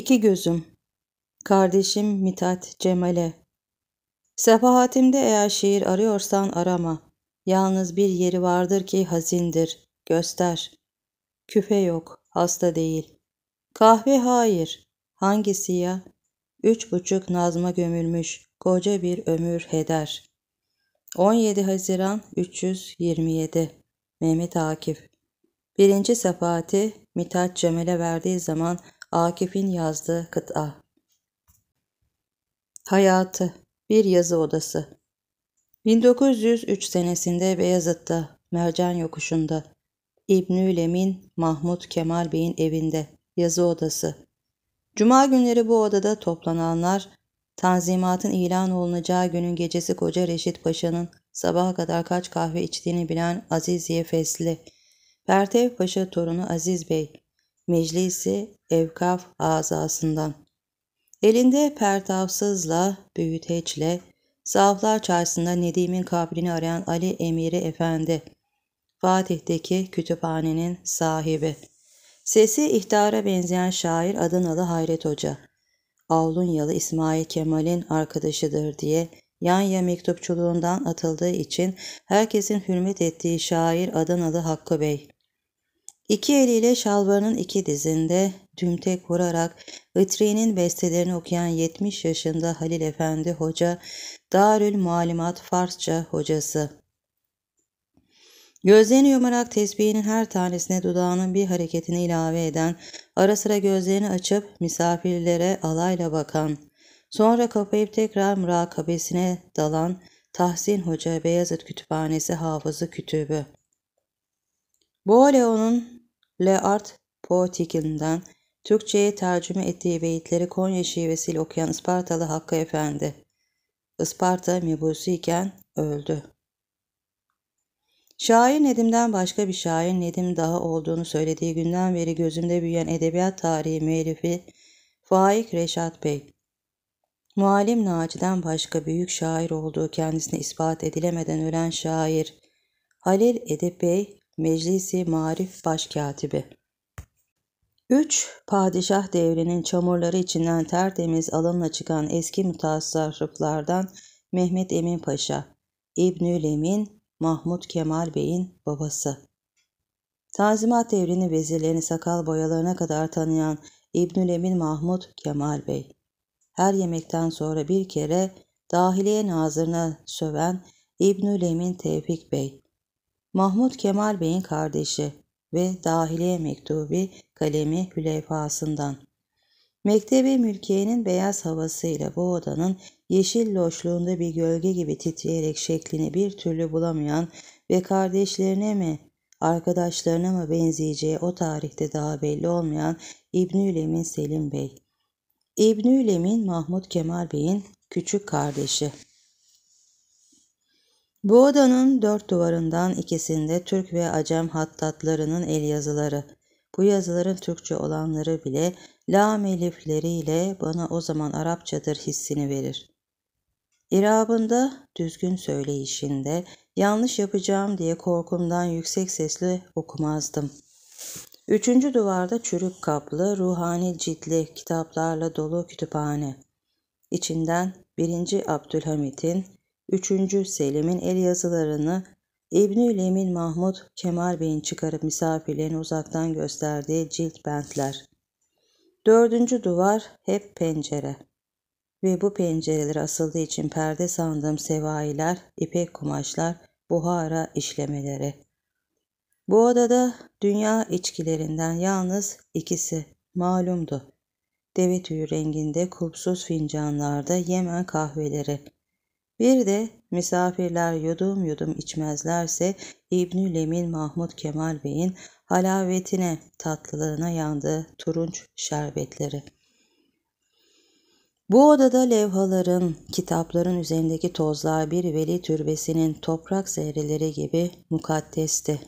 İki gözüm. Kardeşim Mitat Cemal'e. Sefahatimde eğer şiir arıyorsan arama. Yalnız bir yeri vardır ki hazindir. Göster. Küfe yok, hasta değil. Kahve hayır. Hangisi ya? Üç buçuk nazma gömülmüş, koca bir ömür heder. 17 Haziran 327 Mehmet Akif Birinci sefahati Mithat Cemal'e verdiği zaman Akif'in yazdığı kıta. Hayatı Bir Yazı Odası 1903 senesinde Beyazıt'ta, Mercan Yokuşu'nda, İbnü Lemin, Mahmut Kemal Bey'in evinde, yazı odası. Cuma günleri bu odada toplananlar, Tanzimat'ın ilan olunacağı günün gecesi Koca Reşit Paşa'nın sabaha kadar kaç kahve içtiğini bilen Aziz Yefesli, Pertev Paşa torunu Aziz Bey, Meclisi Evkaf azasından. Elinde pertavsızla, büyüteçle, sahaflar çarşısında Nedim'in kabrini arayan Ali Emiri Efendi, Fatih'teki kütüphanenin sahibi. Sesi ihtara benzeyen şair Adanalı Hayret Hoca, Avlunyalı İsmail Kemal'in arkadaşıdır diye yan Yanya mektupçuluğundan atıldığı için herkesin hürmet ettiği şair Adanalı Hakkı Bey. İki eliyle şalvarının iki dizinde tümtek vurarak Itri'nin bestelerini okuyan 70 yaşında Halil Efendi Hoca, Darül Mualimat Farsça hocası. Gözlerini yumarak tesbihinin her tanesine dudağının bir hareketini ilave eden, ara sıra gözlerini açıp misafirlere alayla bakan, sonra kapayıp tekrar murakabesine dalan Tahsin Hoca Beyazıt Kütüphanesi Hafızı Kütübü. Boğaleo'nun Leart Poetik'inden Türkçe'ye tercüme ettiği beyitleri Konya şivesiyle okuyan Ispartalı Hakkı Efendi. Isparta mebusi iken öldü. Şair Nedim'den başka bir şair Nedim daha olduğunu söylediği günden beri gözümde büyüyen edebiyat tarihi müellifi Faik Reşat Bey. Muallim Naci'den başka büyük şair olduğu kendisine ispat edilemeden ölen şair Halil Edip Bey Meclisi Marif Başkatibi. 3. Padişah devrinin çamurları içinden tertemiz alımla çıkan eski mutasarrıflardan Mehmet Emin Paşa, İbnül Emin, Mahmut Kemal Bey'in babası. Tanzimat devrinin vezirlerini sakal boyalarına kadar tanıyan İbnül Emin Mahmut Kemal Bey. Her yemekten sonra bir kere dahiliye nazırına söven İbnül Emin Tevfik Bey. Mahmut Kemal Bey'in kardeşi ve dahiliye mektubi kalemi hülefasından. Mektebi mülkiyenin beyaz havasıyla bu odanın yeşil loşluğunda bir gölge gibi titreyerek şeklini bir türlü bulamayan ve kardeşlerine mi, arkadaşlarına mı benzeyeceği o tarihte daha belli olmayan İbnülemin Selim Bey. İbnülemin Mahmut Kemal Bey'in küçük kardeşi. Bu odanın dört duvarından ikisinde Türk ve Acem hattatlarının el yazıları. Bu yazıların Türkçe olanları bile lam elifleriyle bana o zaman Arapçadır hissini verir. İrabında, düzgün söyleyişinde, yanlış yapacağım diye korkumdan yüksek sesle okumazdım. Üçüncü duvarda çürük kaplı, ruhani ciltli kitaplarla dolu kütüphane. İçinden birinci Abdülhamit'in 3. Selim'in el yazılarını İbnül Emin Mahmud Kemal Bey'in çıkarıp misafirlerine uzaktan gösterdiği cilt bentler. Dördüncü duvar hep pencere ve bu pencereler asıldığı için perde sandığım sevailer, ipek kumaşlar, buhara işlemeleri. Bu odada dünya içkilerinden yalnız ikisi malumdu. Deve tüyü renginde kupsuz fincanlarda Yemen kahveleri.'' Bir de misafirler yudum yudum içmezlerse İbnü Lemin Mahmud Kemal Bey'in halavetine, tatlılığına yandı turunç şerbetleri. Bu odada levhaların, kitapların üzerindeki tozlar bir veli türbesinin toprak zerreleri gibi mukaddesti.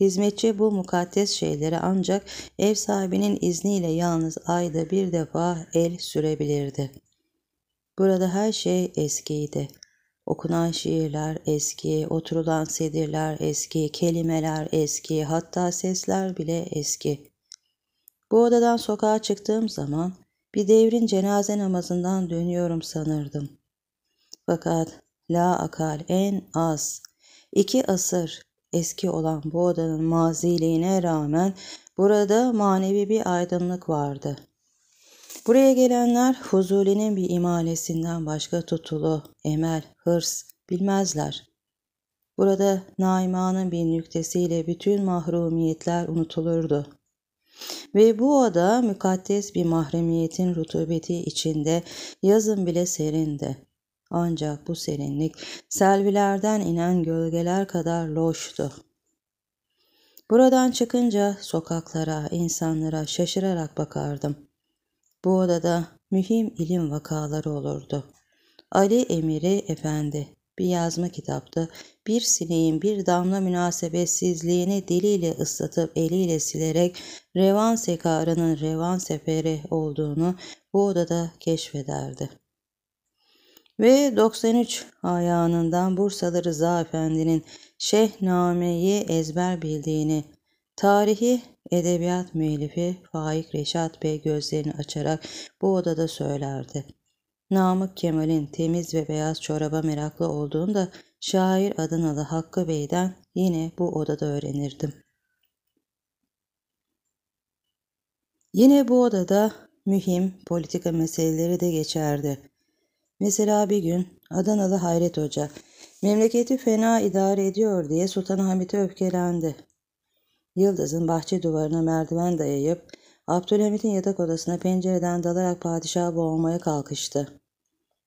Hizmetçi bu mukaddes şeyleri ancak ev sahibinin izniyle yalnız ayda bir defa el sürebilirdi. Burada her şey eskiydi. Okunan şiirler eski, oturulan sedirler eski, kelimeler eski, hatta sesler bile eski. Bu odadan sokağa çıktığım zaman bir devrin cenaze namazından dönüyorum sanırdım. Fakat la akal en az, iki asır eski olan bu odanın maziliğine rağmen burada manevi bir aydınlık vardı.'' Buraya gelenler Fuzuli'nin bir imalesinden başka tutulu, emel, hırs bilmezler. Burada Naima'nın bir nüktesiyle bütün mahrumiyetler unutulurdu. Ve bu ada mukaddes bir mahremiyetin rutubeti içinde yazın bile serindi. Ancak bu serinlik selvilerden inen gölgeler kadar loştu. Buradan çıkınca sokaklara, insanlara şaşırarak bakardım. Bu odada mühim ilim vakaları olurdu. Ali Emiri Efendi bir yazma kitaptı. Bir sineğin bir damla münasebetsizliğini diliyle ıslatıp eliyle silerek revan sekarının revan seferi olduğunu bu odada keşfederdi. Ve 93 ayağından Bursalı Rıza Efendi'nin Şehname'yi ezber bildiğini, Tarihi edebiyat müellifi Faik Reşat Bey gözlerini açarak bu odada söylerdi. Namık Kemal'in temiz ve beyaz çoraba meraklı olduğunda şair Adanalı Hakkı Bey'den yine bu odada öğrenirdim. Yine bu odada mühim politika meseleleri de geçerdi. Mesela bir gün Adanalı Hayret Hoca memleketi fena idare ediyor diye Sultanahmet'e öfkelendi. Yıldız'ın bahçe duvarına merdiven dayayıp Abdülhamit'in yatak odasına pencereden dalarak padişahı boğulmaya kalkıştı.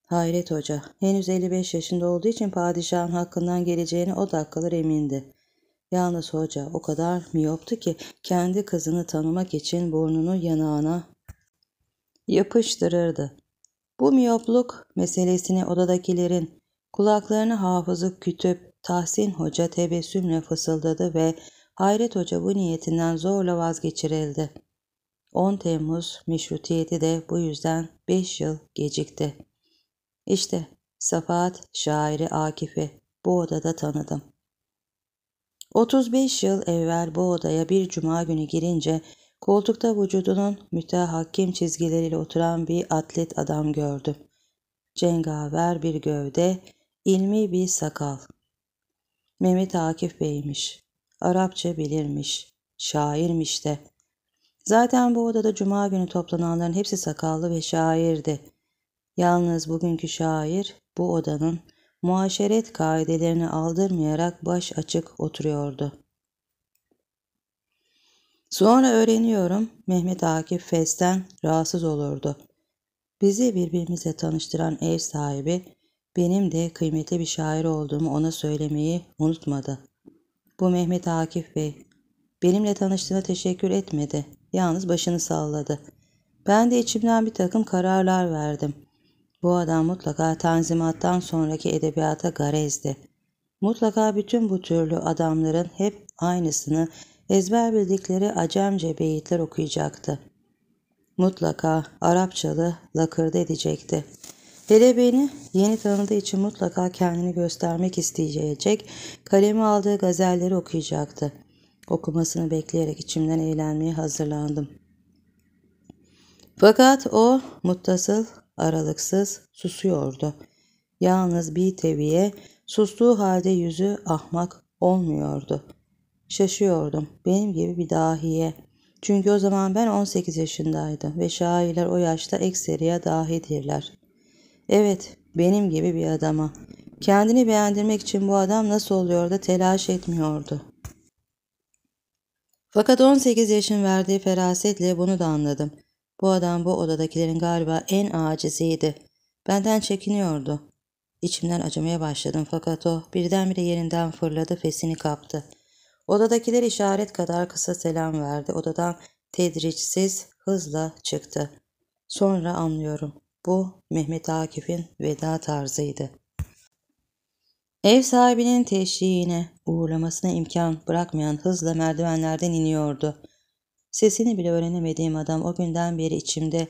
Hayret Hoca, henüz 55 yaşında olduğu için padişahın hakkından geleceğini o dakikalar emindi. Yalnız hoca o kadar miyoptu ki kendi kızını tanımak için burnunu yanağına yapıştırırdı. Bu miyopluk meselesini odadakilerin kulaklarını hafızı kütüp Tahsin Hoca tebessümle fısıldadı ve Hayret Hoca bu niyetinden zorla vazgeçirildi. 10 Temmuz meşrutiyeti de bu yüzden 5 yıl gecikti. İşte Safahat şairi Akif'i bu odada tanıdım. 35 yıl evvel bu odaya bir cuma günü girince koltukta vücudunun mütehakkim çizgileriyle oturan bir atlet adam gördüm. Cengaver bir gövde, ilmi bir sakal. Mehmet Akif Bey'miş. Arapça bilirmiş, şairmiş de. Zaten bu odada cuma günü toplananların hepsi sakallı ve şairdi. Yalnız bugünkü şair bu odanın muaşeret kaidelerini aldırmayarak baş açık oturuyordu. Sonra öğreniyorum Mehmet Akif Fes'ten rahatsız olurdu. Bizi birbirimize tanıştıran ev sahibi benim de kıymetli bir şair olduğumu ona söylemeyi unutmadı. Bu Mehmet Akif Bey. Benimle tanıştığına teşekkür etmedi. Yalnız başını salladı. Ben de içimden bir takım kararlar verdim. Bu adam mutlaka Tanzimat'tan sonraki edebiyata garezdi. Mutlaka bütün bu türlü adamların hep aynısını ezber bildikleri acemce beyitler okuyacaktı. Mutlaka Arapçalı lakırdı edecekti. Derebeyni yeni tanıdığı için mutlaka kendini göstermek isteyecek, kalemi aldığı gazelleri okuyacaktı. Okumasını bekleyerek içimden eğlenmeye hazırlandım. Fakat o muttasıl, aralıksız susuyordu. Yalnız bir teviye, sustuğu halde yüzü ahmak olmuyordu. Şaşıyordum, benim gibi bir dahiye. Çünkü o zaman ben 18 yaşındaydım ve şairler o yaşta ekseriye dahidirler. Evet, benim gibi bir adama. Kendini beğendirmek için bu adam nasıl oluyor da telaş etmiyordu. Fakat 18 yaşın verdiği ferasetle bunu da anladım. Bu adam bu odadakilerin galiba en aciziydi. Benden çekiniyordu. İçimden acımaya başladım fakat o birdenbire yerinden fırladı fesini kaptı. Odadakiler işaret kadar kısa selam verdi. Odadan tedricsiz hızla çıktı. Sonra anlıyorum. Bu Mehmet Akif'in veda tarzıydı. Ev sahibinin teşhiğine, uğurlamasına imkan bırakmayan hızla merdivenlerden iniyordu. Sesini bile öğrenemediğim adam o günden beri içimde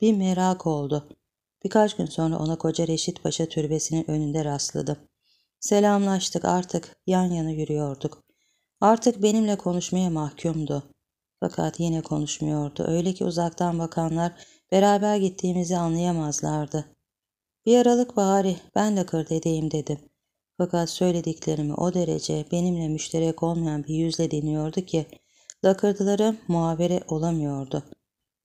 bir merak oldu. Birkaç gün sonra ona koca Reşit Paşa türbesinin önünde rastladım. Selamlaştık artık yan yana yürüyorduk. Artık benimle konuşmaya mahkumdu. Fakat yine konuşmuyordu. Öyle ki uzaktan bakanlar Beraber gittiğimizi anlayamazlardı. Bir aralık bari ben lakır dedeyim dedim. Fakat söylediklerimi o derece benimle müşterek olmayan bir yüzle dinliyordu ki lakırdılarım muhabere olamıyordu.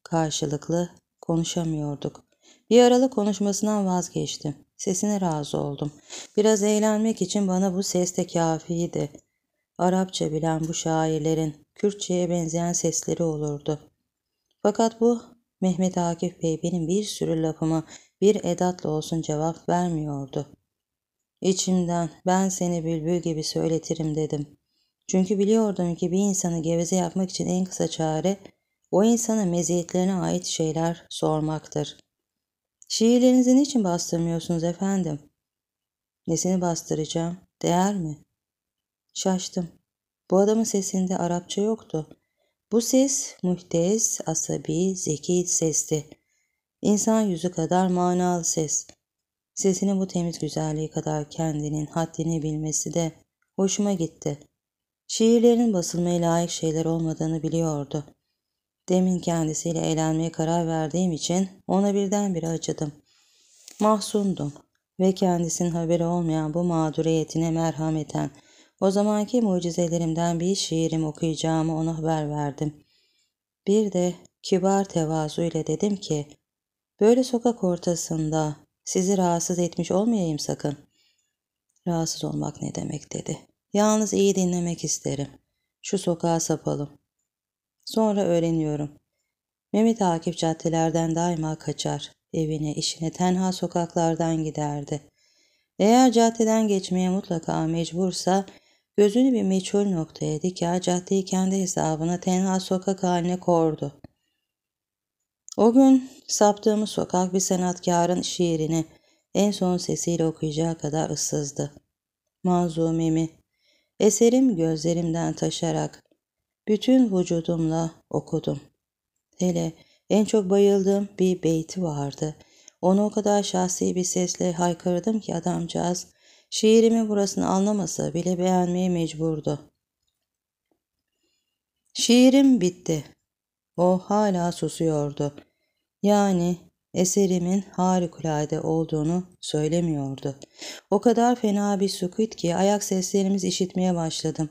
Karşılıklı konuşamıyorduk. Bir aralık konuşmasından vazgeçtim. Sesine razı oldum. Biraz eğlenmek için bana bu ses de kafiydi. Arapça bilen bu şairlerin Kürtçe'ye benzeyen sesleri olurdu. Fakat bu Mehmet Akif Bey benim bir sürü lafımı bir edatla olsun cevap vermiyordu. İçimden ben seni bülbül gibi söyletirim dedim. Çünkü biliyordum ki bir insanı geveze yapmak için en kısa çare o insana meziyetlerine ait şeyler sormaktır. Şiirlerinizi niçin bastırmıyorsunuz efendim? Nesini bastıracağım? Değer mi? Şaştım. Bu adamın sesinde Arapça yoktu. Bu ses muhteş, asabi, zeki sesti. İnsan yüzü kadar manalı ses. Sesinin bu temiz güzelliği kadar kendinin haddini bilmesi de hoşuma gitti. Şiirlerin basılmaya layık şeyler olmadığını biliyordu. Demin kendisiyle eğlenmeye karar verdiğim için ona birdenbire acıdım. Mahsundum ve kendisinin haberi olmayan bu mağduriyetine merhameten o zamanki mucizelerimden bir şiirim okuyacağımı ona haber verdim. Bir de kibar tevazu ile dedim ki, böyle sokak ortasında sizi rahatsız etmiş olmayayım sakın. Rahatsız olmak ne demek dedi. Yalnız iyi dinlemek isterim. Şu sokağa sapalım. Sonra öğreniyorum. Mehmet Akif caddelerden daima kaçar. Evine, işine tenha sokaklardan giderdi. Eğer caddeden geçmeye mutlaka mecbursa Gözünü bir meçhul noktaya diker caddeyi kendi hesabına tenha sokak haline kordu. O gün saptığımız sokak bir sanatkarın şiirini en son sesiyle okuyacağı kadar ıssızdı. Manzumemi, eserim gözlerimden taşarak, bütün vücudumla okudum. Hele en çok bayıldığım bir beyti vardı. Onu o kadar şahsi bir sesle haykırdım ki adamcağız Şiirimi burasını anlamasa bile beğenmeye mecburdu. Şiirim bitti. O hala susuyordu. Yani eserimin harikulade olduğunu söylemiyordu. O kadar fena bir sükut ki ayak seslerimiz işitmeye başladım.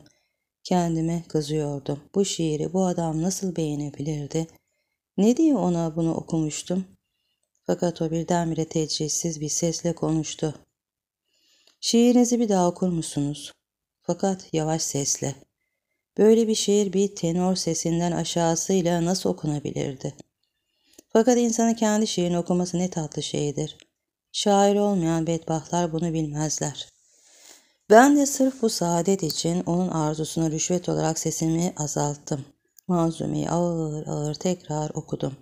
Kendime kızıyordum. Bu şiiri bu adam nasıl beğenebilirdi? Ne diye ona bunu okumuştum? Fakat o birdenbire tecrissiz bir sesle konuştu. Şiirinizi bir daha okur musunuz? Fakat yavaş sesle. Böyle bir şiir bir tenor sesinden aşağısıyla nasıl okunabilirdi? Fakat insanı kendi şiirini okuması ne tatlı şeydir. Şair olmayan bedbahtlar bunu bilmezler. Ben de sırf bu saadet için onun arzusuna rüşvet olarak sesimi azalttım. Mazumi'yi ağır ağır tekrar okudum.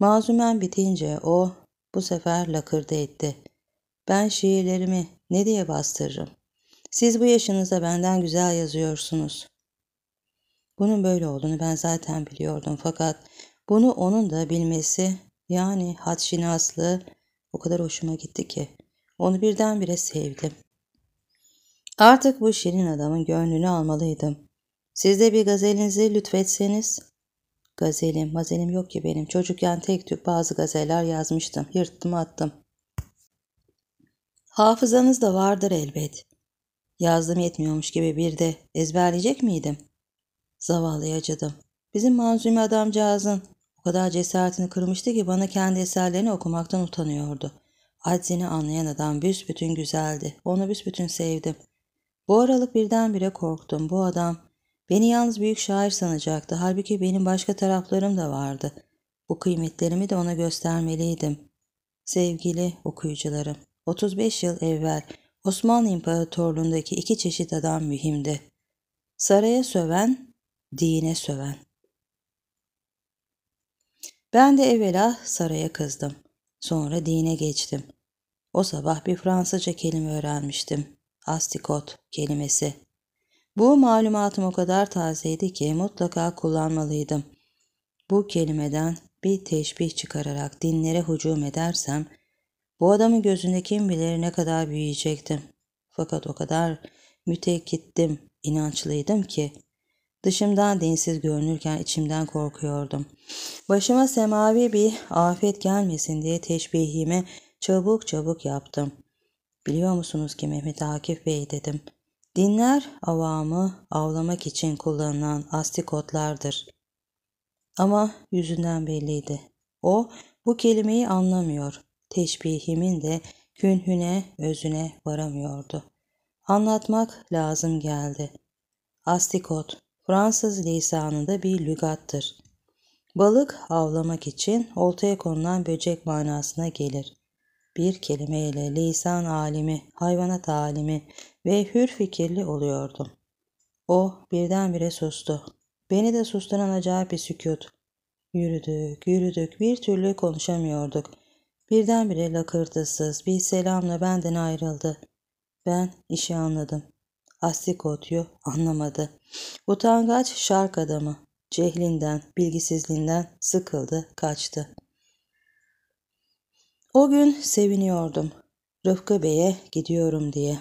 Mazumen bitince o bu sefer lakırdı etti. Ben şiirlerimi ne diye bastırırım? Siz bu yaşınızda benden güzel yazıyorsunuz. Bunun böyle olduğunu ben zaten biliyordum fakat bunu onun da bilmesi yani hadşinaslığı o kadar hoşuma gitti ki onu birdenbire sevdim. Artık bu şirin adamın gönlünü almalıydım. Siz de bir gazelinizi lütfetseniz. Gazelim, mazelim yok ki benim. Çocukken tek tük bazı gazeller yazmıştım. Yırttım attım. Hafızanız da vardır elbet. Yazdım yetmiyormuş gibi bir de ezberleyecek miydim? Zavallı yacadım. Bizim manzumi adamcağızın o kadar cesaretini kırmıştı ki bana kendi eserlerini okumaktan utanıyordu. Aczini anlayan adam büsbütün güzeldi. Onu büsbütün sevdim. Bu aralık birdenbire korktum. Bu adam beni yalnız büyük şair sanacaktı. Halbuki benim başka taraflarım da vardı. Bu kıymetlerimi de ona göstermeliydim. Sevgili okuyucularım. 35 yıl evvel Osmanlı İmparatorluğundaki iki çeşit adam mühimdi. Saraya söven, dine söven. Ben de evvela saraya kızdım. Sonra dine geçtim. O sabah bir Fransızca kelime öğrenmiştim. Astikot kelimesi. Bu malumatım o kadar tazeydi ki mutlaka kullanmalıydım. Bu kelimeden bir teşbih çıkararak dinlere hücum edersem bu adamın gözünde kim bilir ne kadar büyüyecektim. Fakat o kadar mütekittim, inançlıydım ki Dışımdan dinsiz görünürken içimden korkuyordum. Başıma semavi bir afet gelmesin diye teşbihimi çabuk çabuk yaptım. Biliyor musunuz ki Mehmet Akif Bey dedim. Dinler avamı avlamak için kullanılan astikotlardır. Ama yüzünden belliydi. O bu kelimeyi anlamıyor teşbihimin de künhüne özüne varamıyordu. Anlatmak lazım geldi. Astikot, Fransız lisanında bir lügattır. Balık avlamak için oltaya konulan böcek manasına gelir. Bir kelimeyle lisan alimi, hayvanat alimi ve hür fikirli oluyordum. O birdenbire sustu. Beni de susturan acayip bir sükut. Yürüdük, yürüdük, bir türlü konuşamıyorduk. Birdenbire lakırtısız bir selamla benden ayrıldı. Ben işi anladım. Astikotyu anlamadı. Utangaç şark adamı. Cehlinden, bilgisizliğinden sıkıldı, kaçtı. O gün seviniyordum. Rıfkı Bey'e gidiyorum diye.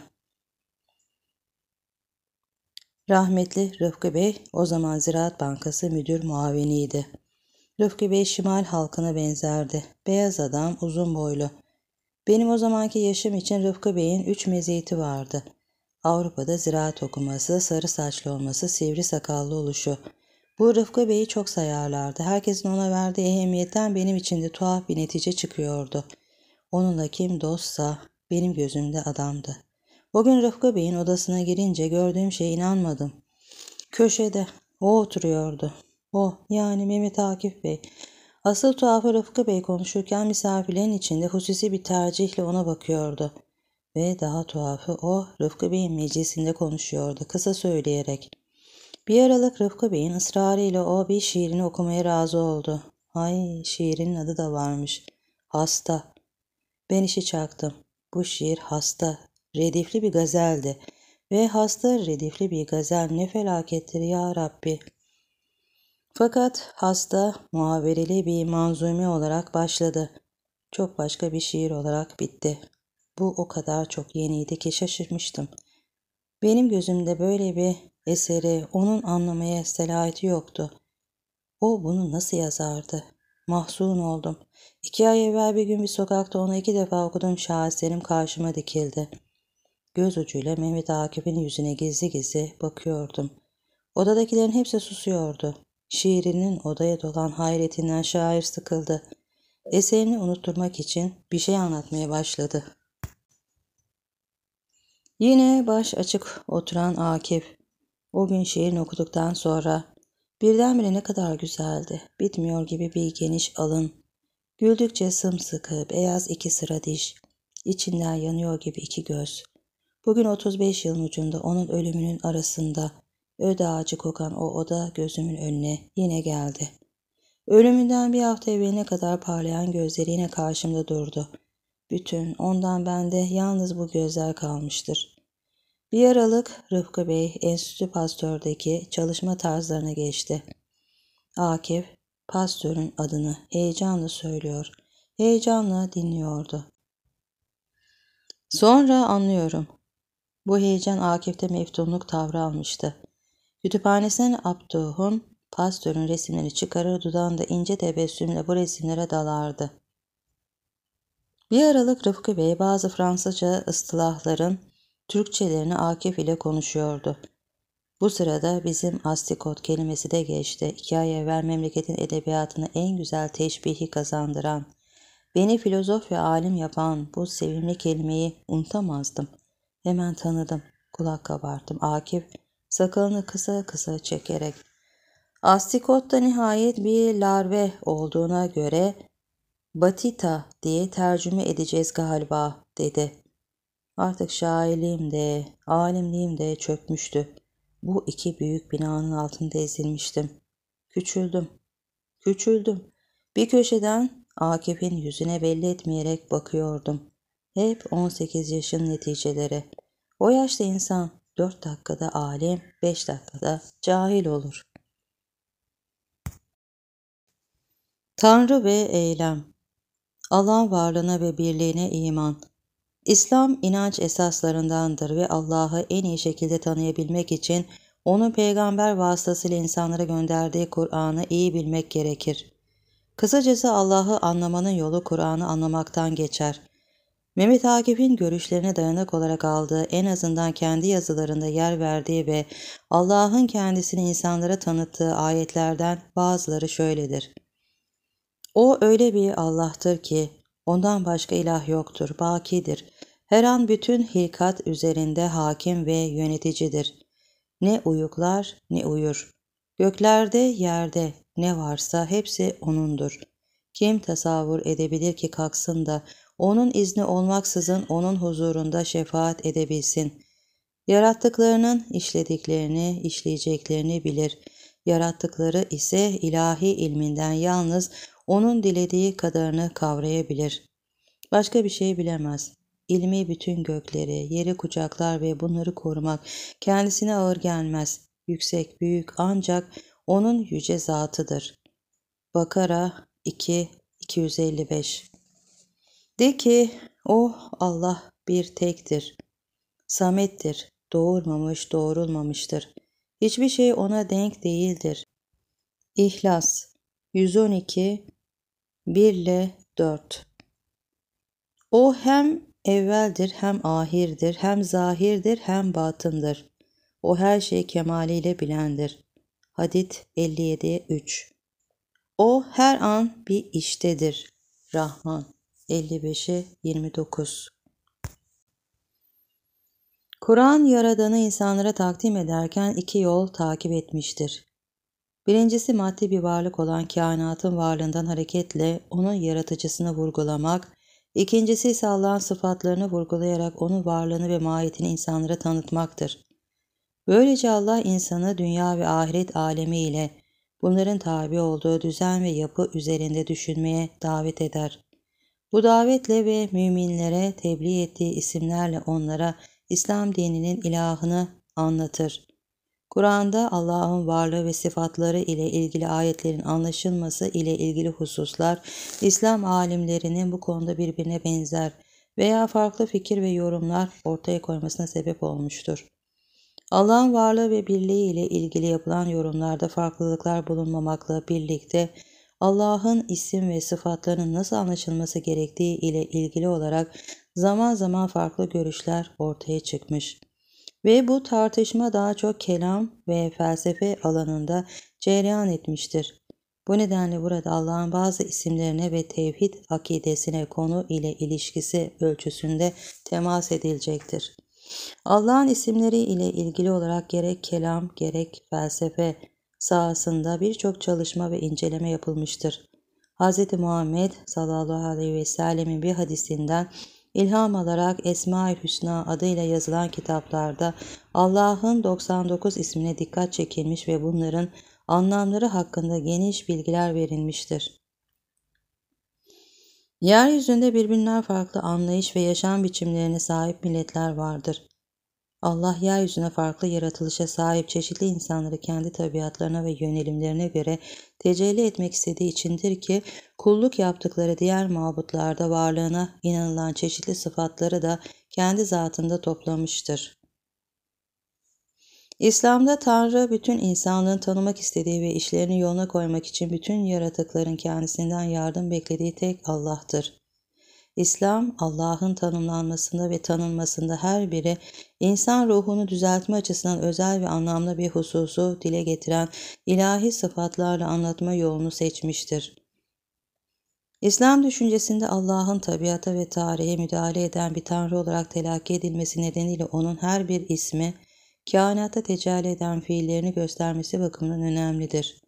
Rahmetli Rıfkı Bey o zaman Ziraat Bankası müdür muaviniydi. Löfke Bey şimal halkına benzerdi. Beyaz adam, uzun boylu. Benim o zamanki yaşım için Rıfkı Bey'in üç meziyeti vardı. Avrupa'da ziraat okuması, sarı saçlı olması, sivri sakallı oluşu. Bu Rıfkı Bey'i çok sayarlardı. Herkesin ona verdiği ehemmiyetten benim için de tuhaf bir netice çıkıyordu. Onunla kim dostsa benim gözümde adamdı. O gün Rıfkı Bey'in odasına girince gördüğüm şeye inanmadım. Köşede o oturuyordu. Oh yani Mehmet Akif Bey. Asıl tuhafı Rıfkı Bey konuşurken misafirlerin içinde hususi bir tercihle ona bakıyordu. Ve daha tuhafı o Rıfkı Bey'in meclisinde konuşuyordu kısa söyleyerek. Bir aralık Rıfkı Bey'in ısrarıyla o bir şiirini okumaya razı oldu. Ay şiirin adı da varmış. Hasta. Ben işi çaktım. Bu şiir hasta. Redifli bir gazeldi. Ve hasta redifli bir gazel ne felakettir ya Rabbi. Fakat hasta muhavereli bir manzume olarak başladı. Çok başka bir şiir olarak bitti. Bu o kadar çok yeniydi ki şaşırmıştım. Benim gözümde böyle bir eseri onun anlamaya selaheti yoktu. O bunu nasıl yazardı? Mahzun oldum. İki ay evvel bir gün bir sokakta onu iki defa okuduğum şaheserim karşıma dikildi. Göz ucuyla Mehmet Akif'in yüzüne gizli gizli bakıyordum. Odadakilerin hepsi susuyordu. Şiirinin odaya dolan hayretinden şair sıkıldı. Eserini unutturmak için bir şey anlatmaya başladı. Yine baş açık oturan Akif. O gün şiirini okuduktan sonra birdenbire ne kadar güzeldi. Bitmiyor gibi bir geniş alın. Güldükçe sımsıkı beyaz iki sıra diş. İçinden yanıyor gibi iki göz. Bugün 35 yılın ucunda onun ölümünün arasında Öd ağacı kokan o oda gözümün önüne yine geldi. Ölümünden bir hafta evine kadar parlayan gözleri yine karşımda durdu. Bütün ondan bende yalnız bu gözler kalmıştır. Bir aralık Rıfkı Bey Enstitü Pastör'deki çalışma tarzlarına geçti. Akif, Pastör'ün adını heyecanla söylüyor, heyecanla dinliyordu. Sonra anlıyorum. Bu heyecan Akif'te meftunluk tavrı almıştı. Kütüphanesinden Abduh'un pastörün resimlerini çıkarır dudağında ince tebessümle bu resimlere dalardı. Bir aralık Rıfkı Bey bazı Fransızca ıstılahların Türkçelerini Akif ile konuşuyordu. Bu sırada bizim astikot kelimesi de geçti. İki ay evvel memleketin edebiyatını en güzel teşbihi kazandıran, beni filozof ve alim yapan bu sevimli kelimeyi unutamazdım. Hemen tanıdım, kulak kabarttım. Akif sakalını kısa kısa çekerek. Astikotta nihayet bir larve olduğuna göre batita diye tercüme edeceğiz galiba dedi. Artık şairliğim de, alimliğim de çökmüştü. Bu iki büyük binanın altında ezilmiştim. Küçüldüm, küçüldüm. Bir köşeden Akif'in yüzüne belli etmeyerek bakıyordum. Hep 18 yaşın neticeleri. O yaşta insan Dört dakikada alim, beş dakikada cahil olur. Tanrı ve eylem Allah'ın varlığına ve birliğine iman. İslam inanç esaslarındandır ve Allah'ı en iyi şekilde tanıyabilmek için onun peygamber vasıtasıyla insanlara gönderdiği Kur'an'ı iyi bilmek gerekir. Kısacası Allah'ı anlamanın yolu Kur'an'ı anlamaktan geçer. Mehmet Akif'in görüşlerine dayanak olarak aldığı en azından kendi yazılarında yer verdiği ve Allah'ın kendisini insanlara tanıttığı ayetlerden bazıları şöyledir. O öyle bir Allah'tır ki ondan başka ilah yoktur, bakidir. Her an bütün hilkat üzerinde hakim ve yöneticidir. Ne uyuklar ne uyur. Göklerde, yerde ne varsa hepsi O'nundur. Kim tasavvur edebilir ki kalksın da onun izni olmaksızın onun huzurunda şefaat edebilsin. Yarattıklarının işlediklerini, işleyeceklerini bilir. Yarattıkları ise ilahi ilminden yalnız onun dilediği kadarını kavrayabilir. Başka bir şey bilemez. İlmi bütün gökleri, yeri kucaklar ve bunları korumak kendisine ağır gelmez. Yüksek, büyük ancak onun yüce zatıdır. Bakara 2 255 de ki o oh Allah bir tektir. Samettir. Doğurmamış doğrulmamıştır. Hiçbir şey ona denk değildir. İhlas 112 1 ile 4 O hem evveldir hem ahirdir hem zahirdir hem batındır. O her şeyi kemaliyle bilendir. Hadit 57 3 O her an bir iştedir. Rahman 55'e 29 Kur'an Yaradan'ı insanlara takdim ederken iki yol takip etmiştir. Birincisi maddi bir varlık olan kainatın varlığından hareketle onun yaratıcısını vurgulamak, ikincisi ise Allah'ın sıfatlarını vurgulayarak onun varlığını ve mahiyetini insanlara tanıtmaktır. Böylece Allah insanı dünya ve ahiret alemi ile bunların tabi olduğu düzen ve yapı üzerinde düşünmeye davet eder. Bu davetle ve müminlere tebliğ ettiği isimlerle onlara İslam dininin ilahını anlatır. Kur'an'da Allah'ın varlığı ve sıfatları ile ilgili ayetlerin anlaşılması ile ilgili hususlar İslam alimlerinin bu konuda birbirine benzer veya farklı fikir ve yorumlar ortaya koymasına sebep olmuştur. Allah'ın varlığı ve birliği ile ilgili yapılan yorumlarda farklılıklar bulunmamakla birlikte Allah'ın isim ve sıfatlarının nasıl anlaşılması gerektiği ile ilgili olarak zaman zaman farklı görüşler ortaya çıkmış. Ve bu tartışma daha çok kelam ve felsefe alanında cereyan etmiştir. Bu nedenle burada Allah'ın bazı isimlerine ve tevhid akidesine konu ile ilişkisi ölçüsünde temas edilecektir. Allah'ın isimleri ile ilgili olarak gerek kelam gerek felsefe sahasında birçok çalışma ve inceleme yapılmıştır. Hz. Muhammed sallallahu aleyhi ve sellemin bir hadisinden ilham alarak Esma-i Hüsna adıyla yazılan kitaplarda Allah'ın 99 ismine dikkat çekilmiş ve bunların anlamları hakkında geniş bilgiler verilmiştir. Yeryüzünde birbirinden farklı anlayış ve yaşam biçimlerine sahip milletler vardır. Allah yeryüzüne farklı yaratılışa sahip çeşitli insanları kendi tabiatlarına ve yönelimlerine göre tecelli etmek istediği içindir ki kulluk yaptıkları diğer mabutlarda varlığına inanılan çeşitli sıfatları da kendi zatında toplamıştır. İslam'da Tanrı bütün insanlığın tanımak istediği ve işlerini yoluna koymak için bütün yaratıkların kendisinden yardım beklediği tek Allah'tır. İslam, Allah'ın tanımlanmasında ve tanınmasında her biri insan ruhunu düzeltme açısından özel ve anlamlı bir hususu dile getiren ilahi sıfatlarla anlatma yolunu seçmiştir. İslam düşüncesinde Allah'ın tabiata ve tarihe müdahale eden bir tanrı olarak telakki edilmesi nedeniyle onun her bir ismi, kainatta tecelli eden fiillerini göstermesi bakımından önemlidir.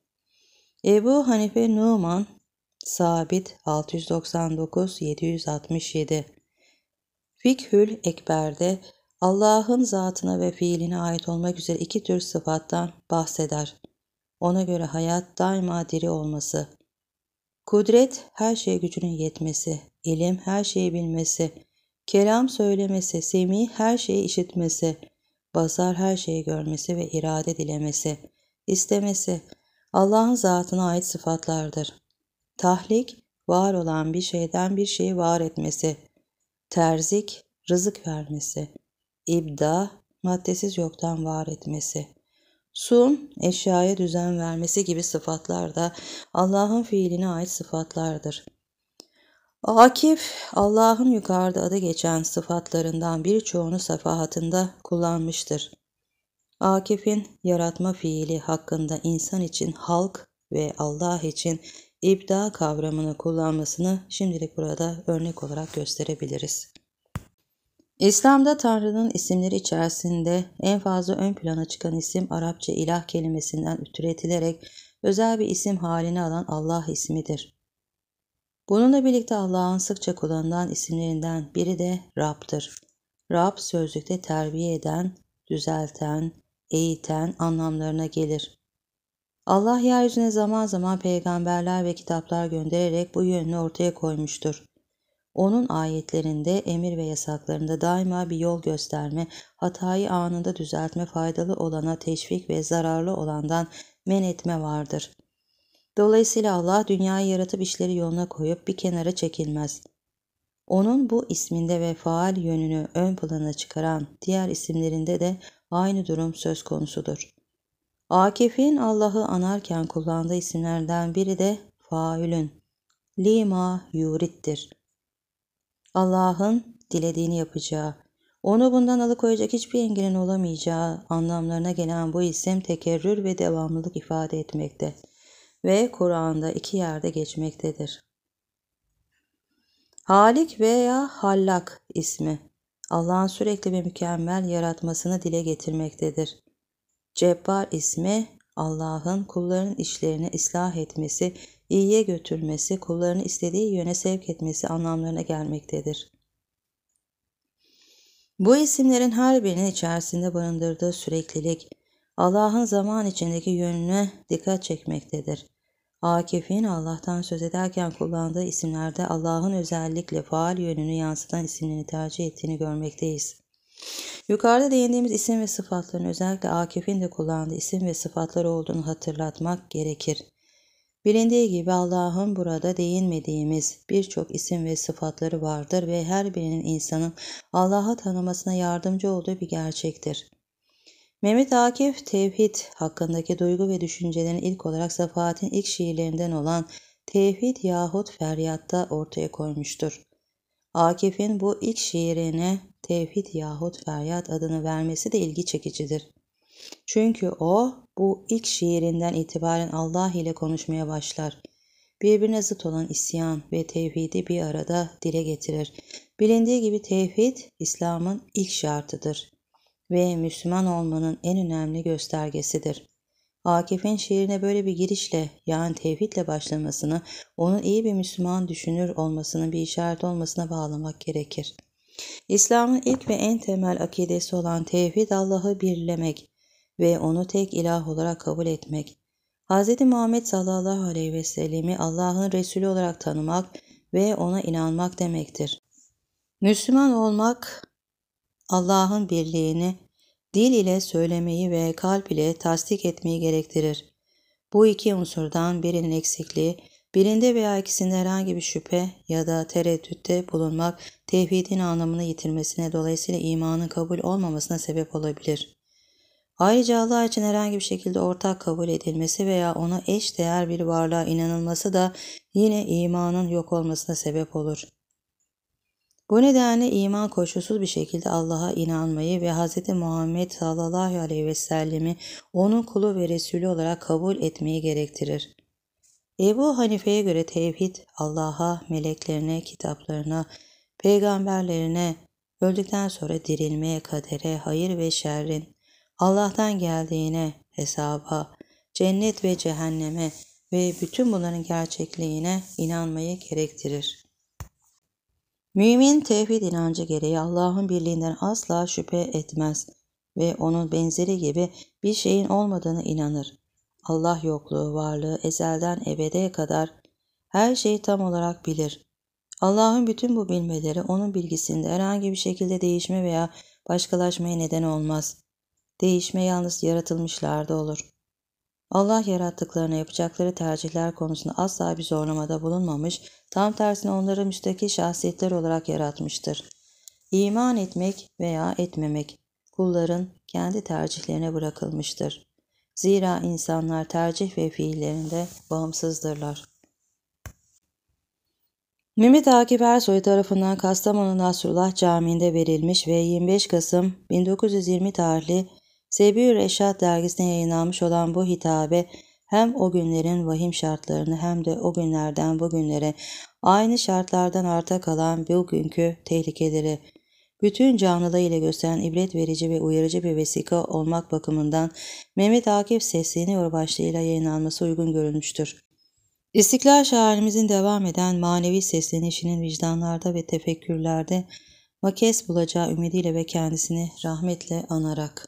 Ebu Hanife Numan, Sabit 699-767 Fikhül Ekber'de Allah'ın zatına ve fiiline ait olmak üzere iki tür sıfattan bahseder. Ona göre hayat daima diri olması. Kudret her şeye gücünün yetmesi, ilim her şeyi bilmesi, kelam söylemesi, semi her şeyi işitmesi, basar her şeyi görmesi ve irade dilemesi, istemesi Allah'ın zatına ait sıfatlardır. Tahlik, var olan bir şeyden bir şeyi var etmesi. Terzik, rızık vermesi. İbda, maddesiz yoktan var etmesi. Sun, eşyaya düzen vermesi gibi sıfatlar da Allah'ın fiiline ait sıfatlardır. Akif, Allah'ın yukarıda adı geçen sıfatlarından birçoğunu safahatında kullanmıştır. Akif'in yaratma fiili hakkında insan için halk ve Allah için İbda kavramını kullanmasını şimdilik burada örnek olarak gösterebiliriz. İslam'da Tanrı'nın isimleri içerisinde en fazla ön plana çıkan isim Arapça ilah kelimesinden türetilerek özel bir isim halini alan Allah ismidir. Bununla birlikte Allah'ın sıkça kullanılan isimlerinden biri de Rab'dır. Rab sözlükte terbiye eden, düzelten, eğiten anlamlarına gelir. Allah yeryüzüne zaman zaman peygamberler ve kitaplar göndererek bu yönünü ortaya koymuştur. Onun ayetlerinde, emir ve yasaklarında daima bir yol gösterme, hatayı anında düzeltme, faydalı olana teşvik ve zararlı olandan men etme vardır. Dolayısıyla Allah dünyayı yaratıp işleri yoluna koyup bir kenara çekilmez. Onun bu isminde ve faal yönünü ön plana çıkaran diğer isimlerinde de aynı durum söz konusudur. Akif'in Allah'ı anarken kullandığı isimlerden biri de faülün, lima yurittir. Allah'ın dilediğini yapacağı, onu bundan alıkoyacak hiçbir engelin olamayacağı anlamlarına gelen bu isim tekerrür ve devamlılık ifade etmekte ve Kur'an'da iki yerde geçmektedir. Halik veya Hallak ismi Allah'ın sürekli ve mükemmel yaratmasını dile getirmektedir. Cebbar ismi Allah'ın kulların işlerini ıslah etmesi, iyiye götürmesi, kullarını istediği yöne sevk etmesi anlamlarına gelmektedir. Bu isimlerin her birinin içerisinde barındırdığı süreklilik, Allah'ın zaman içindeki yönüne dikkat çekmektedir. Akif'in Allah'tan söz ederken kullandığı isimlerde Allah'ın özellikle faal yönünü yansıtan isimlerini tercih ettiğini görmekteyiz. Yukarıda değindiğimiz isim ve sıfatların özellikle Akif'in de kullandığı isim ve sıfatları olduğunu hatırlatmak gerekir. Bilindiği gibi Allah'ın burada değinmediğimiz birçok isim ve sıfatları vardır ve her birinin insanın Allah'ı tanımasına yardımcı olduğu bir gerçektir. Mehmet Akif tevhid hakkındaki duygu ve düşüncelerini ilk olarak Safahat'in ilk şiirlerinden olan Tevhid yahut Feryat'ta ortaya koymuştur. Akif'in bu ilk şiirine tevhid yahut feryat adını vermesi de ilgi çekicidir. Çünkü o bu ilk şiirinden itibaren Allah ile konuşmaya başlar. Birbirine zıt olan isyan ve tevhidi bir arada dile getirir. Bilindiği gibi tevhid İslam'ın ilk şartıdır ve Müslüman olmanın en önemli göstergesidir. Akif'in şiirine böyle bir girişle yani tevhidle başlamasını, onun iyi bir Müslüman düşünür olmasının bir işaret olmasına bağlamak gerekir. İslam'ın ilk ve en temel akidesi olan tevhid Allah'ı birlemek ve onu tek ilah olarak kabul etmek. Hz. Muhammed sallallahu aleyhi ve sellemi Allah'ın Resulü olarak tanımak ve ona inanmak demektir. Müslüman olmak, Allah'ın birliğini dil ile söylemeyi ve kalp ile tasdik etmeyi gerektirir. Bu iki unsurdan birinin eksikliği Birinde veya ikisinde herhangi bir şüphe ya da tereddütte bulunmak tevhidin anlamını yitirmesine dolayısıyla imanın kabul olmamasına sebep olabilir. Ayrıca Allah için herhangi bir şekilde ortak kabul edilmesi veya ona eş değer bir varlığa inanılması da yine imanın yok olmasına sebep olur. Bu nedenle iman koşulsuz bir şekilde Allah'a inanmayı ve Hz. Muhammed sallallahu aleyhi ve sellemi onun kulu ve Resulü olarak kabul etmeyi gerektirir. Ebu Hanife'ye göre tevhid Allah'a, meleklerine, kitaplarına, peygamberlerine, öldükten sonra dirilmeye, kadere, hayır ve şerrin, Allah'tan geldiğine, hesaba, cennet ve cehenneme ve bütün bunların gerçekliğine inanmayı gerektirir. Mümin tevhid inancı gereği Allah'ın birliğinden asla şüphe etmez ve onun benzeri gibi bir şeyin olmadığını inanır. Allah yokluğu, varlığı ezelden ebede kadar her şeyi tam olarak bilir. Allah'ın bütün bu bilmeleri onun bilgisinde herhangi bir şekilde değişme veya başkalaşmaya neden olmaz. Değişme yalnız yaratılmışlarda olur. Allah yarattıklarına yapacakları tercihler konusunda asla bir zorlamada bulunmamış, tam tersine onları müstakil şahsiyetler olarak yaratmıştır. İman etmek veya etmemek, kulların kendi tercihlerine bırakılmıştır. Zira insanlar tercih ve fiillerinde bağımsızdırlar. Mehmet Akif Ersoy tarafından Kastamonu Nasrullah Camii'nde verilmiş ve 25 Kasım 1920 tarihli Sebir Eşat dergisine yayınlanmış olan bu hitabe hem o günlerin vahim şartlarını hem de o günlerden bugünlere aynı şartlardan arta kalan bugünkü tehlikeleri bütün canlılığıyla gösteren ibret verici ve uyarıcı bir vesika olmak bakımından Mehmet Akif sesleniyor başlığıyla yayınlanması uygun görülmüştür. İstiklal şairimizin devam eden manevi seslenişinin vicdanlarda ve tefekkürlerde makes bulacağı ümidiyle ve kendisini rahmetle anarak.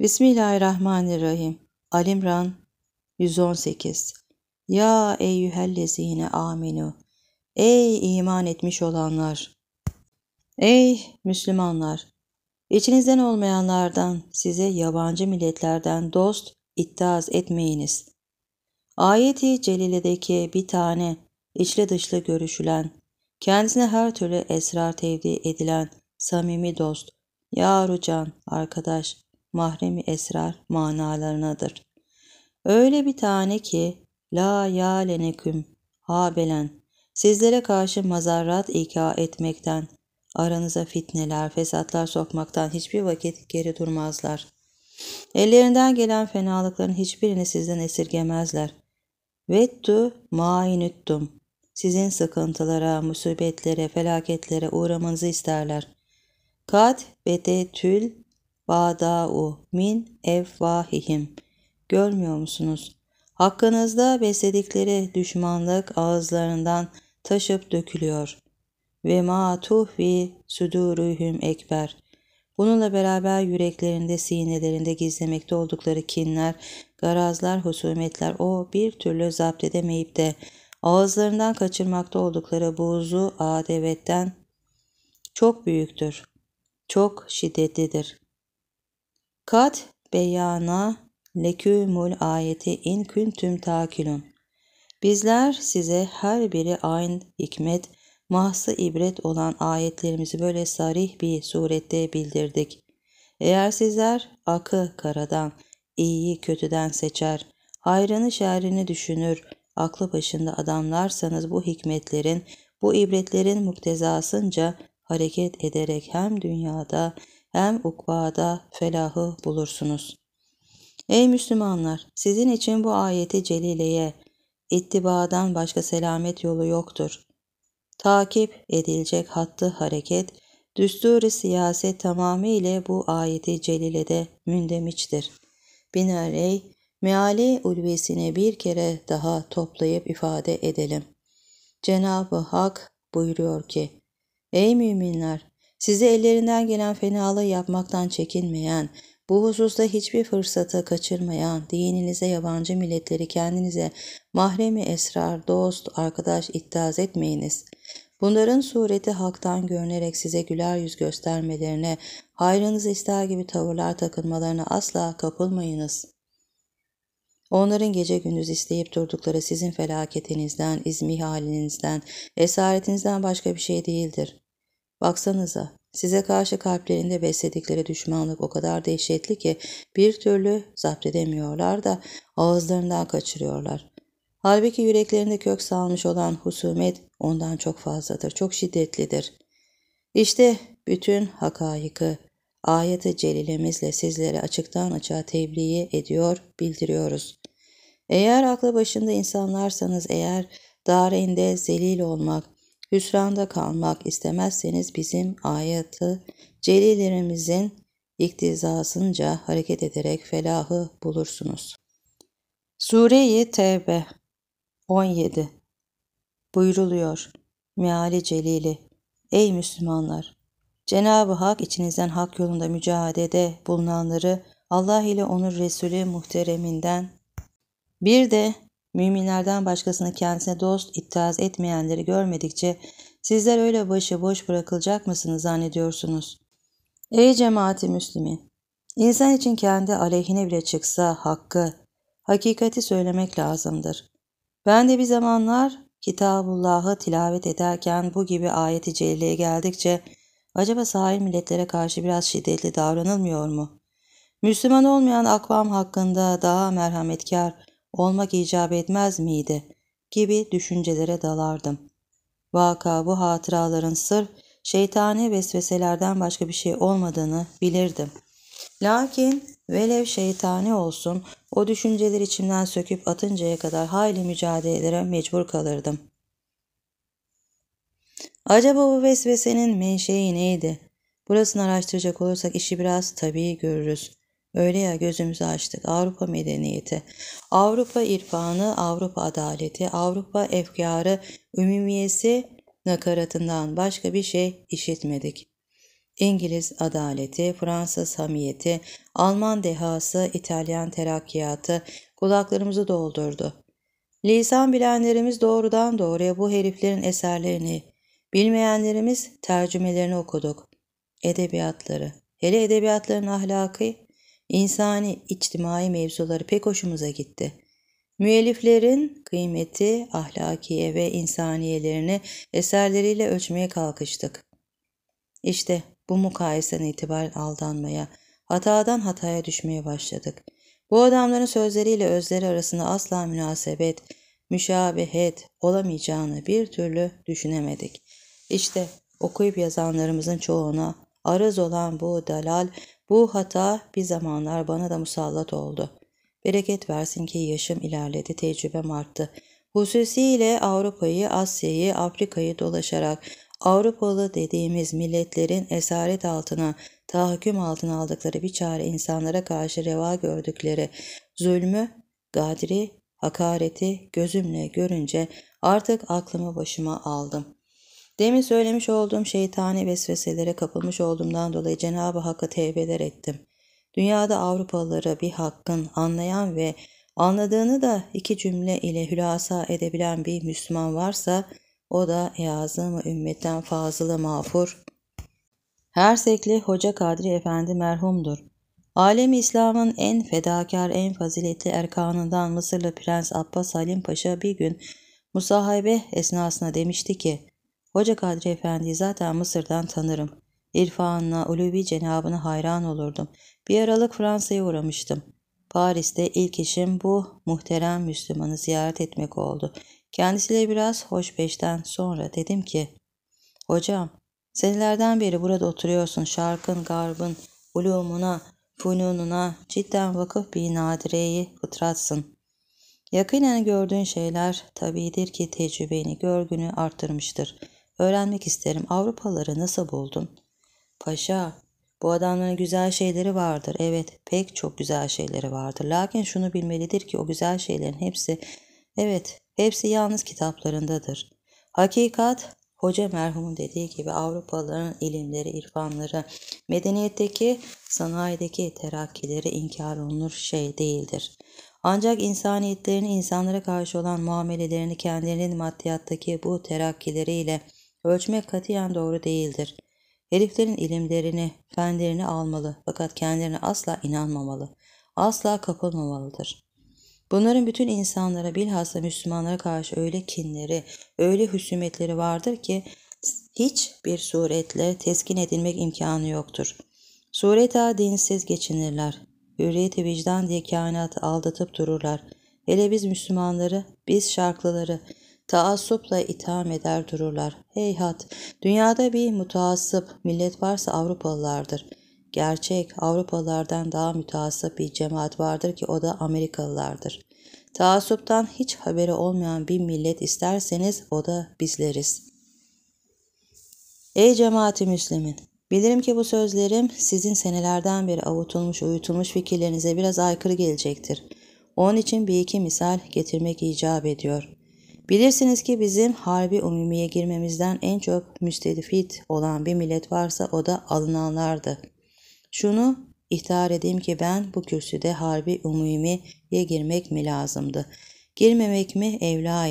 Bismillahirrahmanirrahim. Alimran 118 Ya eyyühellezine aminu Ey iman etmiş olanlar! Ey Müslümanlar! İçinizden olmayanlardan, size yabancı milletlerden dost iddiaz etmeyiniz. Ayeti Celile'deki bir tane içli dışlı görüşülen, kendisine her türlü esrar tevdi edilen samimi dost, yavrucan, arkadaş, mahremi esrar manalarınadır. Öyle bir tane ki la ya leneküm habelen sizlere karşı mazarrat ika etmekten Aranıza fitneler, fesatlar sokmaktan hiçbir vakit geri durmazlar. Ellerinden gelen fenalıkların hiçbirini sizden esirgemezler. Vettu mainüttum. Sizin sıkıntılara, musibetlere, felaketlere uğramanızı isterler. Kad bedetül vada'u min evvahihim. Görmüyor musunuz? Hakkınızda besledikleri düşmanlık ağızlarından taşıp dökülüyor ve ma tuhvi suduruhum ekber. Bununla beraber yüreklerinde, sinelerinde gizlemekte oldukları kinler, garazlar, husumetler o bir türlü zapt edemeyip de ağızlarından kaçırmakta oldukları buğzu adevetten çok büyüktür, çok şiddetlidir. Kat beyana lekümül ayeti in küntüm takilun. Bizler size her biri aynı hikmet mahsı ibret olan ayetlerimizi böyle sarih bir surette bildirdik. Eğer sizler akı karadan, iyiyi kötüden seçer, hayrını şerrini düşünür, aklı başında adamlarsanız bu hikmetlerin, bu ibretlerin muktezasınca hareket ederek hem dünyada hem ukvada felahı bulursunuz. Ey Müslümanlar! Sizin için bu ayeti celileye, ittibadan başka selamet yolu yoktur takip edilecek hattı hareket, düsturi siyaset tamamıyla bu ayeti celilede mündemiştir. Binaenaleyh meali ulvisini bir kere daha toplayıp ifade edelim. Cenab-ı Hak buyuruyor ki, Ey müminler! Sizi ellerinden gelen fenalığı yapmaktan çekinmeyen, bu hususta hiçbir fırsatı kaçırmayan, dininize yabancı milletleri kendinize mahremi esrar, dost, arkadaş iddiaz etmeyiniz. Bunların sureti haktan görünerek size güler yüz göstermelerine, hayrınızı ister gibi tavırlar takınmalarına asla kapılmayınız. Onların gece gündüz isteyip durdukları sizin felaketinizden, izmi halinizden, esaretinizden başka bir şey değildir. Baksanıza, Size karşı kalplerinde besledikleri düşmanlık o kadar dehşetli ki bir türlü zapt edemiyorlar da ağızlarından kaçırıyorlar. Halbuki yüreklerinde kök salmış olan husumet ondan çok fazladır, çok şiddetlidir. İşte bütün hakayıkı, i celilemizle sizlere açıktan açığa tebliği ediyor, bildiriyoruz. Eğer aklı başında insanlarsanız, eğer darinde zelil olmak, Hüsranda kalmak istemezseniz bizim ayatı celilerimizin iktizasınca hareket ederek felahı bulursunuz. Sure-i Tevbe 17 Buyruluyor Meali Celili Ey Müslümanlar! Cenab-ı Hak içinizden hak yolunda mücadede bulunanları Allah ile onun Resulü muhtereminden bir de Müminlerden başkasını kendisine dost ittihaz etmeyenleri görmedikçe sizler öyle başı boş bırakılacak mısınız zannediyorsunuz? Ey cemaati Müslümin! İnsan için kendi aleyhine bile çıksa hakkı, hakikati söylemek lazımdır. Ben de bir zamanlar Kitabullah'ı tilavet ederken bu gibi ayeti celleye geldikçe acaba sahil milletlere karşı biraz şiddetli davranılmıyor mu? Müslüman olmayan akvam hakkında daha merhametkar, olmak icap etmez miydi gibi düşüncelere dalardım. Vaka bu hatıraların sır, şeytani vesveselerden başka bir şey olmadığını bilirdim. Lakin velev şeytani olsun o düşünceleri içimden söküp atıncaya kadar hayli mücadelelere mecbur kalırdım. Acaba bu vesvesenin menşei neydi? Burasını araştıracak olursak işi biraz tabii görürüz. Öyle ya gözümüzü açtık Avrupa medeniyeti, Avrupa irfanı, Avrupa adaleti, Avrupa efkarı, ümumiyesi nakaratından başka bir şey işitmedik. İngiliz adaleti, Fransız hamiyeti, Alman dehası, İtalyan terakkiyatı kulaklarımızı doldurdu. Lisan bilenlerimiz doğrudan doğruya bu heriflerin eserlerini, bilmeyenlerimiz tercümelerini okuduk. Edebiyatları, hele edebiyatların ahlakı insani, içtimai mevzuları pek hoşumuza gitti. Müelliflerin kıymeti, ahlakiye ve insaniyelerini eserleriyle ölçmeye kalkıştık. İşte bu mukayesen itibaren aldanmaya, hatadan hataya düşmeye başladık. Bu adamların sözleriyle özleri arasında asla münasebet, müşabihet olamayacağını bir türlü düşünemedik. İşte okuyup yazanlarımızın çoğuna arız olan bu dalal bu hata bir zamanlar bana da musallat oldu. Bereket versin ki yaşım ilerledi, tecrübem arttı. Hususiyle Avrupa'yı, Asya'yı, Afrika'yı dolaşarak Avrupalı dediğimiz milletlerin esaret altına, tahakküm altına aldıkları bir çare insanlara karşı reva gördükleri zulmü, gadri, hakareti gözümle görünce artık aklımı başıma aldım. Demin söylemiş olduğum şeytani vesveselere kapılmış olduğumdan dolayı Cenab-ı Hakk'a tevbeler ettim. Dünyada Avrupalılara bir hakkın anlayan ve anladığını da iki cümle ile hülasa edebilen bir Müslüman varsa o da yazımı ümmetten fazla mağfur. Her sekli Hoca Kadri Efendi merhumdur. Alemi İslam'ın en fedakar, en faziletli erkanından Mısırlı Prens Abbas Halim Paşa bir gün musahabe esnasında demişti ki, Hoca Kadri Efendi'yi zaten Mısır'dan tanırım. İrfanına, Uluvi Cenabına hayran olurdum. Bir aralık Fransa'ya uğramıştım. Paris'te ilk işim bu muhterem Müslümanı ziyaret etmek oldu. Kendisiyle biraz hoşbeşten sonra dedim ki, ''Hocam, senelerden beri burada oturuyorsun. Şarkın, garbın, ulumuna, funununa cidden vakıf bir nadireyi fıtratsın. Yakinen gördüğün şeyler tabidir ki tecrübeni, görgünü arttırmıştır.'' Öğrenmek isterim. Avrupaları nasıl buldun? Paşa, bu adamların güzel şeyleri vardır. Evet, pek çok güzel şeyleri vardır. Lakin şunu bilmelidir ki o güzel şeylerin hepsi, evet, hepsi yalnız kitaplarındadır. Hakikat, hoca merhumun dediği gibi Avrupalıların ilimleri, irfanları, medeniyetteki, sanayideki terakkileri inkar olunur şey değildir. Ancak insaniyetlerini, insanlara karşı olan muamelelerini kendilerinin maddiyattaki bu terakkileriyle Ölçmek katiyen doğru değildir. Heriflerin ilimlerini, fenlerini almalı fakat kendilerine asla inanmamalı, asla kapılmamalıdır. Bunların bütün insanlara bilhassa Müslümanlara karşı öyle kinleri, öyle husumetleri vardır ki hiçbir suretle teskin edilmek imkanı yoktur. Sureta dinsiz geçinirler. Hürriyeti vicdan diye kainatı aldatıp dururlar. Hele biz Müslümanları, biz şarklıları, taassupla itham eder dururlar. Heyhat, dünyada bir mutaassıp millet varsa Avrupalılardır. Gerçek, Avrupalılardan daha mütaassıp bir cemaat vardır ki o da Amerikalılardır. Taassuptan hiç haberi olmayan bir millet isterseniz o da bizleriz. Ey cemaati Müslümin! Bilirim ki bu sözlerim sizin senelerden beri avutulmuş uyutulmuş fikirlerinize biraz aykırı gelecektir. Onun için bir iki misal getirmek icap ediyor. Bilirsiniz ki bizim harbi umumiye girmemizden en çok müstedifit olan bir millet varsa o da alınanlardı. Şunu ihtar edeyim ki ben bu kürsüde harbi umumiye girmek mi lazımdı? Girmemek mi evla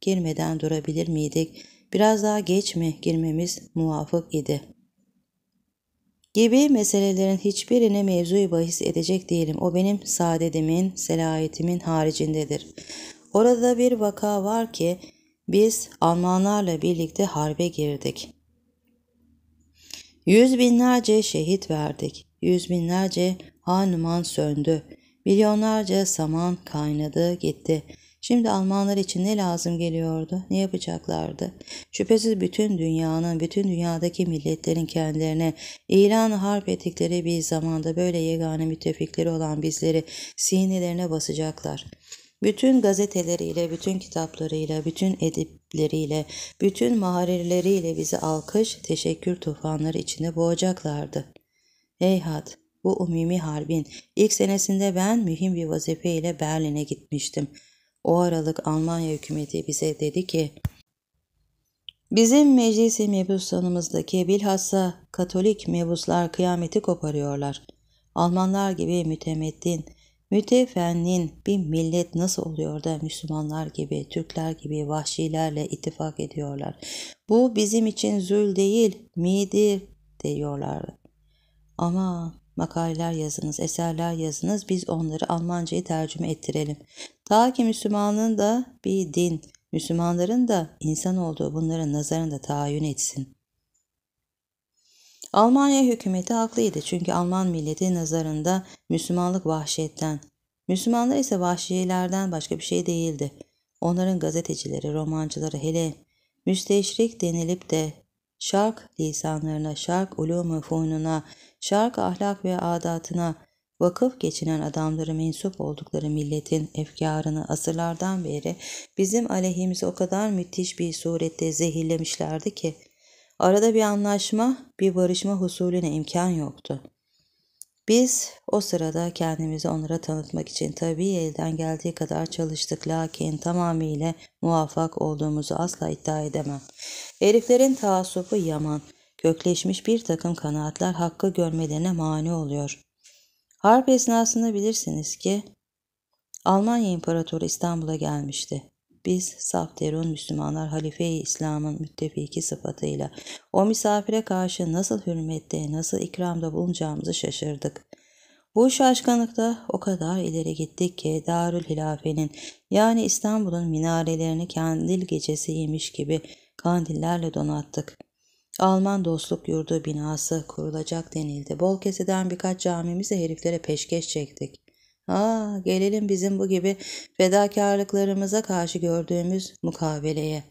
Girmeden durabilir miydik? Biraz daha geç mi girmemiz muvafık idi? Gibi meselelerin hiçbirine mevzuyu bahis edecek değilim. O benim saadetimin, selahiyetimin haricindedir.'' Orada bir vaka var ki biz Almanlarla birlikte harbe girdik. Yüz binlerce şehit verdik. Yüz binlerce hanuman söndü. Milyonlarca saman kaynadı gitti. Şimdi Almanlar için ne lazım geliyordu? Ne yapacaklardı? Şüphesiz bütün dünyanın, bütün dünyadaki milletlerin kendilerine ilan harp ettikleri bir zamanda böyle yegane müttefikleri olan bizleri sinirlerine basacaklar.'' Bütün gazeteleriyle, bütün kitaplarıyla, bütün edipleriyle, bütün maharirleriyle bizi alkış, teşekkür tufanları içinde boğacaklardı. Heyhat, bu umumi harbin ilk senesinde ben mühim bir vazife ile Berlin'e gitmiştim. O aralık Almanya hükümeti bize dedi ki, Bizim meclisi mebusanımızdaki bilhassa Katolik mebuslar kıyameti koparıyorlar. Almanlar gibi mütemeddin, Müteffenin bir millet nasıl oluyor da Müslümanlar gibi, Türkler gibi vahşilerle ittifak ediyorlar. Bu bizim için zül değil, midir diyorlardı. Ama makaleler yazınız, eserler yazınız biz onları Almanca'ya tercüme ettirelim. Ta ki Müslümanın da bir din, Müslümanların da insan olduğu bunların nazarında tayin etsin. Almanya hükümeti haklıydı çünkü Alman milleti nazarında Müslümanlık vahşetten, Müslümanlar ise vahşilerden başka bir şey değildi. Onların gazetecileri, romancıları hele müsteşrik denilip de şark lisanlarına, şark ulumu fununa, şark ahlak ve adatına vakıf geçinen adamları mensup oldukları milletin efkarını asırlardan beri bizim aleyhimize o kadar müthiş bir surette zehirlemişlerdi ki Arada bir anlaşma, bir barışma husulüne imkan yoktu. Biz o sırada kendimizi onlara tanıtmak için tabii elden geldiği kadar çalıştık lakin tamamıyla muvaffak olduğumuzu asla iddia edemem. Heriflerin taassubu yaman, kökleşmiş bir takım kanaatler hakkı görmelerine mani oluyor. Harp esnasında bilirsiniz ki Almanya İmparatoru İstanbul'a gelmişti. Biz Safterun Müslümanlar Halife-i İslam'ın müttefiki sıfatıyla o misafire karşı nasıl hürmette, nasıl ikramda bulunacağımızı şaşırdık. Bu şaşkınlıkta o kadar ileri gittik ki Darül Hilafe'nin yani İstanbul'un minarelerini kandil gecesiymiş gibi kandillerle donattık. Alman dostluk yurdu binası kurulacak denildi. Bol keseden birkaç camimizi heriflere peşkeş çektik. Aa, gelelim bizim bu gibi fedakarlıklarımıza karşı gördüğümüz mukaveleye.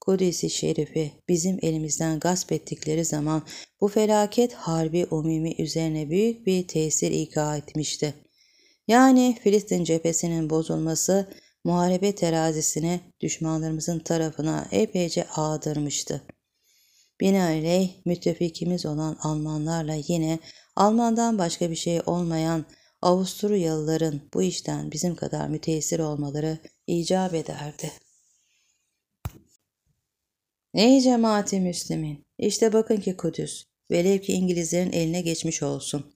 Kudüs-i Şerif'i bizim elimizden gasp ettikleri zaman bu felaket harbi umimi üzerine büyük bir tesir ika etmişti. Yani Filistin cephesinin bozulması muharebe terazisini düşmanlarımızın tarafına epeyce ağdırmıştı. Binaenaleyh müttefikimiz olan Almanlarla yine Almandan başka bir şey olmayan Avusturyalıların bu işten bizim kadar müteessir olmaları icap ederdi. Ey cemaati Müslümin! işte bakın ki Kudüs, velev ki İngilizlerin eline geçmiş olsun.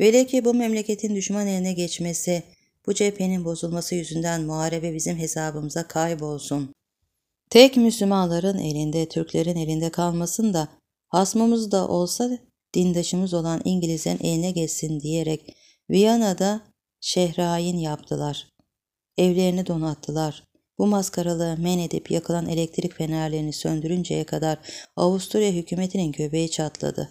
Velev ki bu memleketin düşman eline geçmesi, bu cephenin bozulması yüzünden muharebe bizim hesabımıza kaybolsun. Tek Müslümanların elinde, Türklerin elinde kalmasın da hasmımız da olsa dindaşımız olan İngilizlerin eline geçsin diyerek Viyana'da şehrain yaptılar. Evlerini donattılar. Bu maskaralığı men edip yakılan elektrik fenerlerini söndürünceye kadar Avusturya hükümetinin göbeği çatladı.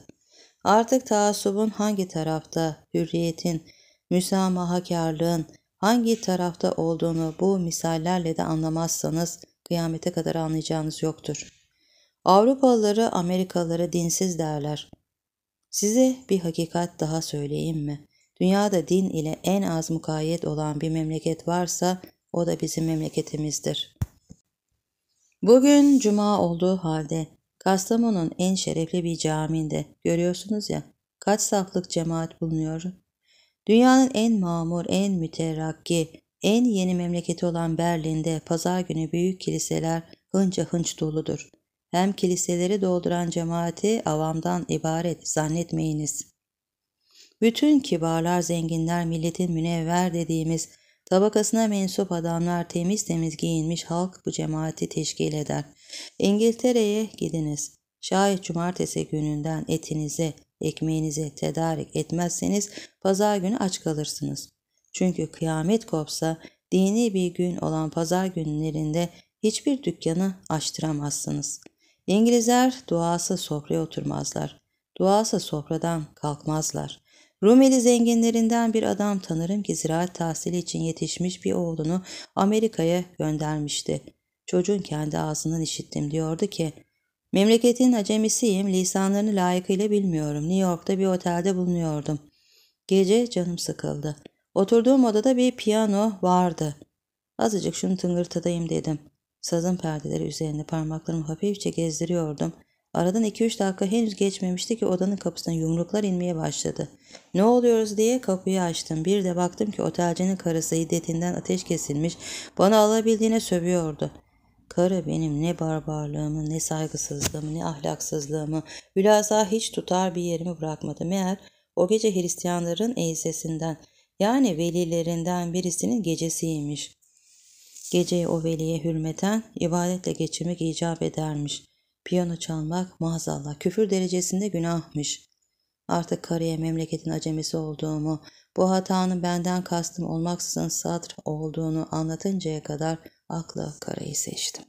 Artık taassubun hangi tarafta, hürriyetin, müsamahakarlığın hangi tarafta olduğunu bu misallerle de anlamazsanız kıyamete kadar anlayacağınız yoktur. Avrupalıları Amerikalıları dinsiz derler. Size bir hakikat daha söyleyeyim mi? Dünyada din ile en az mukayyet olan bir memleket varsa o da bizim memleketimizdir. Bugün cuma olduğu halde Kastamonu'nun en şerefli bir caminde görüyorsunuz ya kaç saflık cemaat bulunuyor. Dünyanın en mamur, en müterakki, en yeni memleketi olan Berlin'de pazar günü büyük kiliseler hınca hınç doludur. Hem kiliseleri dolduran cemaati avamdan ibaret zannetmeyiniz. Bütün kibarlar, zenginler, milletin münevver dediğimiz tabakasına mensup adamlar, temiz temiz giyinmiş halk bu cemaati teşkil eder. İngiltere'ye gidiniz. Şayet cumartesi gününden etinize, ekmeğinize tedarik etmezseniz pazar günü aç kalırsınız. Çünkü kıyamet kopsa dini bir gün olan pazar günlerinde hiçbir dükkanı açtıramazsınız. İngilizler duası sofraya oturmazlar. Duası sofradan kalkmazlar. Rumeli zenginlerinden bir adam tanırım ki ziraat tahsili için yetişmiş bir oğlunu Amerika'ya göndermişti. Çocuğun kendi ağzından işittim diyordu ki, Memleketin acemisiyim, lisanlarını layıkıyla bilmiyorum. New York'ta bir otelde bulunuyordum. Gece canım sıkıldı. Oturduğum odada bir piyano vardı. Azıcık şunu tıngırtadayım dedim. Sazın perdeleri üzerinde parmaklarımı hafifçe gezdiriyordum. Aradan 2-3 dakika henüz geçmemişti ki odanın kapısından yumruklar inmeye başladı. Ne oluyoruz diye kapıyı açtım. Bir de baktım ki otelcinin karısı hiddetinden ateş kesilmiş. Bana alabildiğine sövüyordu. Karı benim ne barbarlığımı, ne saygısızlığımı, ne ahlaksızlığımı, hülasa hiç tutar bir yerimi bırakmadı. Meğer o gece Hristiyanların eysesinden yani velilerinden birisinin gecesiymiş. Geceyi o veliye hürmeten ibadetle geçirmek icap edermiş.'' Piyano çalmak maazallah küfür derecesinde günahmış. Artık karıya memleketin acemisi olduğumu, bu hatanın benden kastım olmaksızın sadr olduğunu anlatıncaya kadar aklı karayı seçtim.